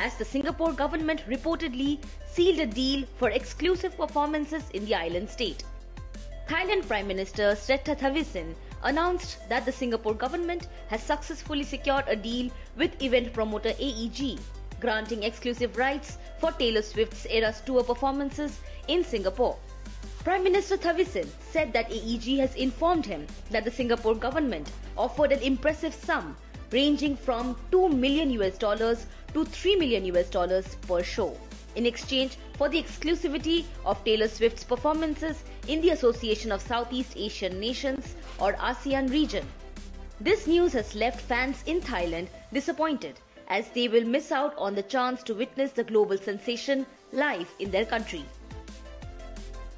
as the Singapore government reportedly sealed a deal for exclusive performances in the island state. Thailand Prime Minister Srettha Thavisin announced that the Singapore government has successfully secured a deal with event promoter AEG, granting exclusive rights for Taylor Swift's Eras Tour performances in Singapore. Prime Minister Thavisin said that AEG has informed him that the Singapore government offered an impressive sum ranging from 2 million US dollars to 3 million US dollars per show in exchange for the exclusivity of Taylor Swift's performances in the Association of Southeast Asian Nations or ASEAN region. This news has left fans in Thailand disappointed as they will miss out on the chance to witness the global sensation live in their country.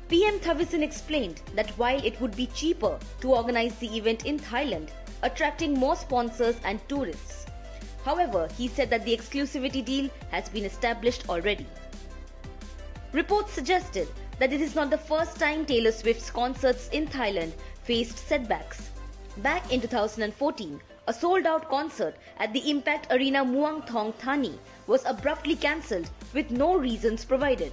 PM Thavisin explained that while it would be cheaper to organize the event in Thailand, attracting more sponsors and tourists, However, he said that the exclusivity deal has been established already. Reports suggested that this is not the first time Taylor Swift's concerts in Thailand faced setbacks. Back in 2014, a sold out concert at the Impact Arena Muang Thong Thani was abruptly cancelled with no reasons provided.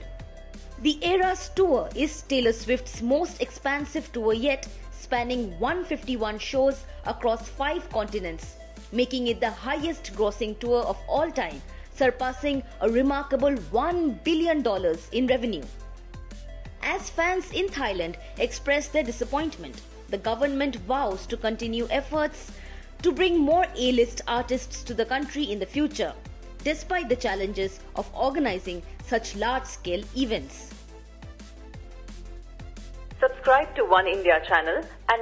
The Eras tour is Taylor Swift's most expansive tour yet, spanning 151 shows across five continents making it the highest grossing tour of all time, surpassing a remarkable $1 billion in revenue. As fans in Thailand express their disappointment, the government vows to continue efforts to bring more A-list artists to the country in the future, despite the challenges of organizing such large-scale events. Subscribe to One India channel and